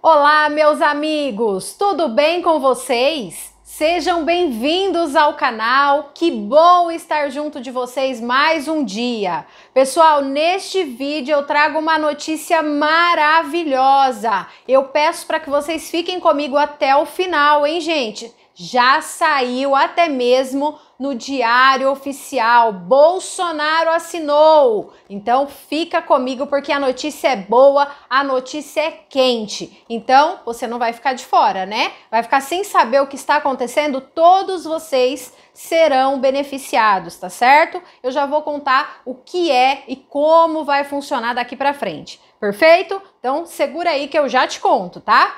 Olá, meus amigos, tudo bem com vocês? Sejam bem-vindos ao canal. Que bom estar junto de vocês mais um dia. Pessoal, neste vídeo eu trago uma notícia maravilhosa. Eu peço para que vocês fiquem comigo até o final, hein, gente? Já saiu até mesmo no Diário Oficial. Bolsonaro assinou. Então fica comigo porque a notícia é boa, a notícia é quente. Então você não vai ficar de fora, né? Vai ficar sem saber o que está acontecendo. Todos vocês serão beneficiados, tá certo? Eu já vou contar o que é e como vai funcionar daqui para frente. Perfeito? Então segura aí que eu já te conto, tá?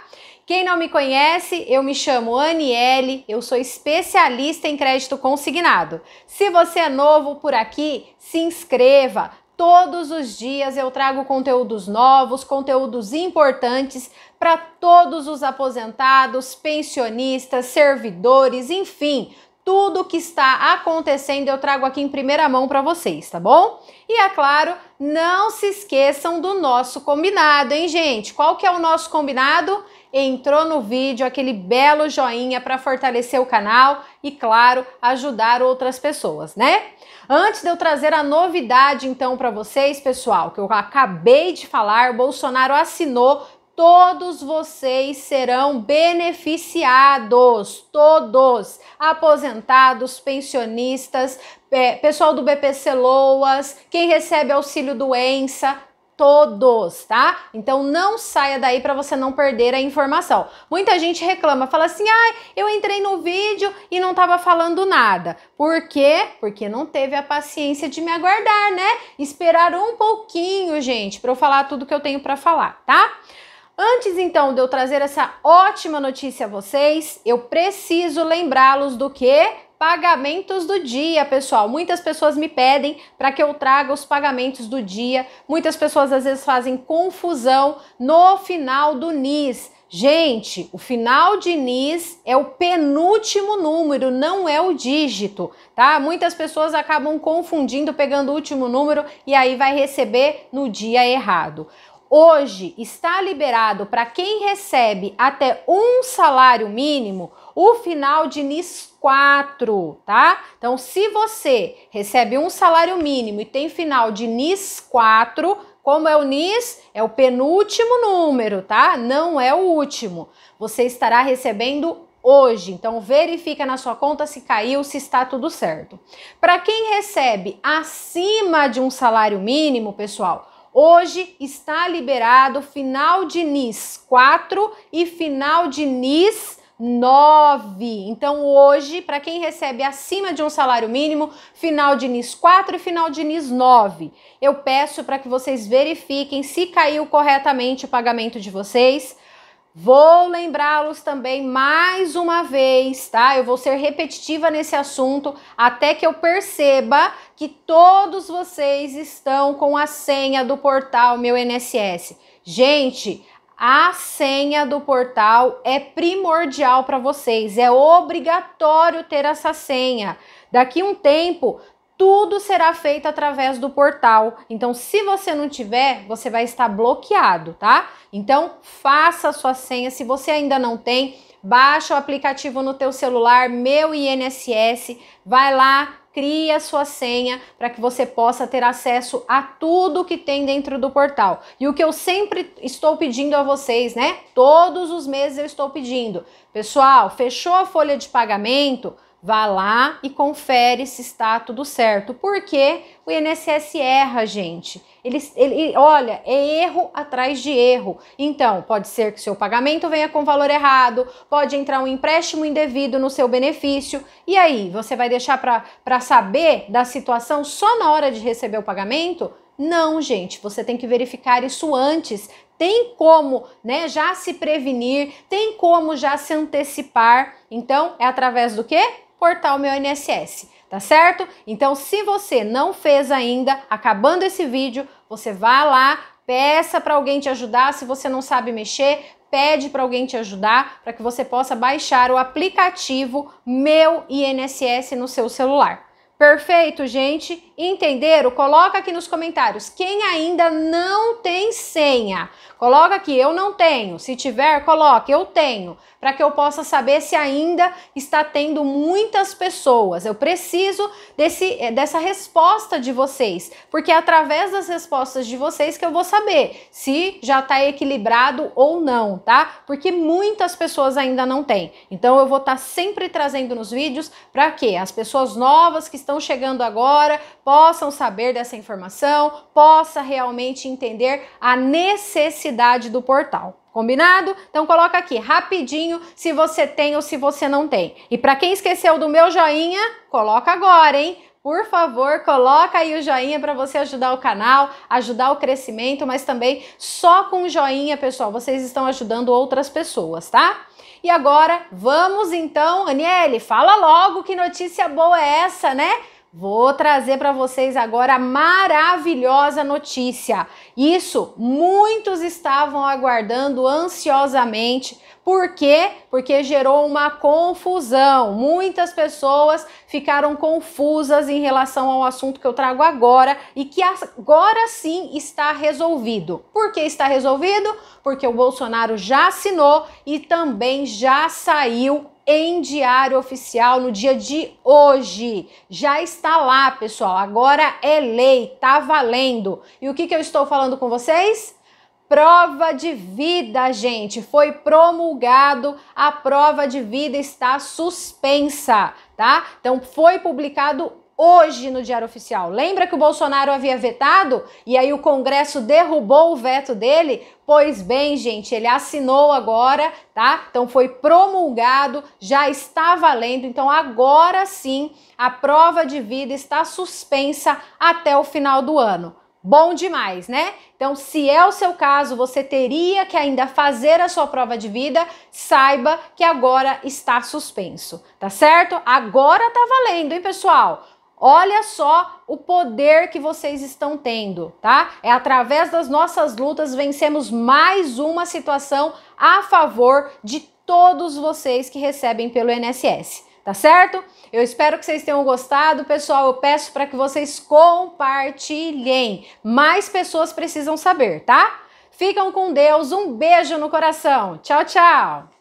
Quem não me conhece, eu me chamo Aniele, eu sou especialista em crédito consignado. Se você é novo por aqui, se inscreva. Todos os dias eu trago conteúdos novos, conteúdos importantes para todos os aposentados, pensionistas, servidores, enfim, tudo o que está acontecendo eu trago aqui em primeira mão para vocês, tá bom? E é claro, não se esqueçam do nosso combinado, hein, gente? Qual que é o nosso combinado? Entrou no vídeo aquele belo joinha para fortalecer o canal e, claro, ajudar outras pessoas, né? Antes de eu trazer a novidade então para vocês, pessoal, que eu acabei de falar, Bolsonaro assinou todos vocês serão beneficiados, todos, aposentados, pensionistas, é, pessoal do BPC Loas, quem recebe auxílio doença, todos, tá? Então não saia daí para você não perder a informação. Muita gente reclama, fala assim: "Ai, ah, eu entrei no vídeo e não tava falando nada". Por quê? Porque não teve a paciência de me aguardar, né? Esperar um pouquinho, gente, para eu falar tudo que eu tenho para falar, tá? Antes então de eu trazer essa ótima notícia a vocês, eu preciso lembrá-los do que pagamentos do dia, pessoal. Muitas pessoas me pedem para que eu traga os pagamentos do dia. Muitas pessoas às vezes fazem confusão no final do NIS. Gente, o final de NIS é o penúltimo número, não é o dígito, tá? Muitas pessoas acabam confundindo, pegando o último número e aí vai receber no dia errado hoje está liberado para quem recebe até um salário mínimo o final de NIS 4, tá? Então, se você recebe um salário mínimo e tem final de NIS 4, como é o NIS? É o penúltimo número, tá? Não é o último. Você estará recebendo hoje. Então verifica na sua conta se caiu, se está tudo certo. Para quem recebe acima de um salário mínimo, pessoal, Hoje está liberado final de NIS 4 e final de NIS 9. Então, hoje, para quem recebe acima de um salário mínimo, final de NIS 4 e final de NIS 9, eu peço para que vocês verifiquem se caiu corretamente o pagamento de vocês Vou lembrá-los também mais uma vez, tá? Eu vou ser repetitiva nesse assunto até que eu perceba que todos vocês estão com a senha do portal Meu NSS. Gente, a senha do portal é primordial para vocês, é obrigatório ter essa senha. Daqui um tempo, tudo será feito através do portal. Então, se você não tiver, você vai estar bloqueado, tá? Então, faça a sua senha. Se você ainda não tem, baixa o aplicativo no teu celular, Meu INSS, vai lá, cria a sua senha para que você possa ter acesso a tudo que tem dentro do portal. E o que eu sempre estou pedindo a vocês, né? Todos os meses eu estou pedindo. Pessoal, fechou a folha de pagamento? vá lá e confere se está tudo certo. Porque o INSS erra, gente. Ele, ele, olha, é erro atrás de erro. Então, pode ser que seu pagamento venha com valor errado, pode entrar um empréstimo indevido no seu benefício. E aí, você vai deixar para saber da situação só na hora de receber o pagamento? Não, gente, você tem que verificar isso antes. Tem como, né, já se prevenir, tem como já se antecipar. Então, é através do quê? portal Meu INSS, tá certo? Então, se você não fez ainda, acabando esse vídeo, você vá lá, peça para alguém te ajudar, se você não sabe mexer, pede para alguém te ajudar para que você possa baixar o aplicativo Meu INSS no seu celular. Perfeito, gente? Entenderam? Coloca aqui nos comentários. Quem ainda não tem senha, coloca aqui eu não tenho. Se tiver, coloque eu tenho, para que eu possa saber se ainda está tendo muitas pessoas. Eu preciso desse, eh, dessa resposta de vocês, porque é através das respostas de vocês que eu vou saber se já está equilibrado ou não, tá? Porque muitas pessoas ainda não têm. Então eu vou estar tá sempre trazendo nos vídeos para que as pessoas novas que estão chegando agora possam saber dessa informação, possa realmente entender a necessidade do portal. Combinado? Então coloca aqui rapidinho se você tem ou se você não tem. E para quem esqueceu do meu joinha, coloca agora, hein? Por favor, coloca aí o joinha para você ajudar o canal, ajudar o crescimento, mas também só com o joinha, pessoal, vocês estão ajudando outras pessoas, tá? E agora, vamos então, Aniele, fala logo que notícia boa é essa, né? Vou trazer para vocês agora a maravilhosa notícia. Isso muitos estavam aguardando ansiosamente. Por quê? Porque gerou uma confusão. Muitas pessoas ficaram confusas em relação ao assunto que eu trago agora e que agora sim está resolvido. Por que está resolvido? Porque o Bolsonaro já assinou e também já saiu em Diário Oficial no dia de hoje. Já está lá, pessoal. Agora é lei, tá valendo. E o que, que eu estou falando com vocês? Prova de vida, gente, foi promulgado, a prova de vida está suspensa, tá? Então foi publicado hoje no Diário Oficial. Lembra que o Bolsonaro havia vetado e aí o Congresso derrubou o veto dele? Pois bem, gente, ele assinou agora, tá? Então foi promulgado, já está valendo. Então agora sim, a prova de vida está suspensa até o final do ano. Bom demais, né? Então, se é o seu caso, você teria que ainda fazer a sua prova de vida, saiba que agora está suspenso, tá certo? Agora tá valendo, hein, pessoal? Olha só o poder que vocês estão tendo, tá? É através das nossas lutas vencemos mais uma situação a favor de todos vocês que recebem pelo INSS, tá certo? Eu espero que vocês tenham gostado, pessoal. Eu peço para que vocês compartilhem. Mais pessoas precisam saber, tá? Ficam com Deus. Um beijo no coração. Tchau, tchau.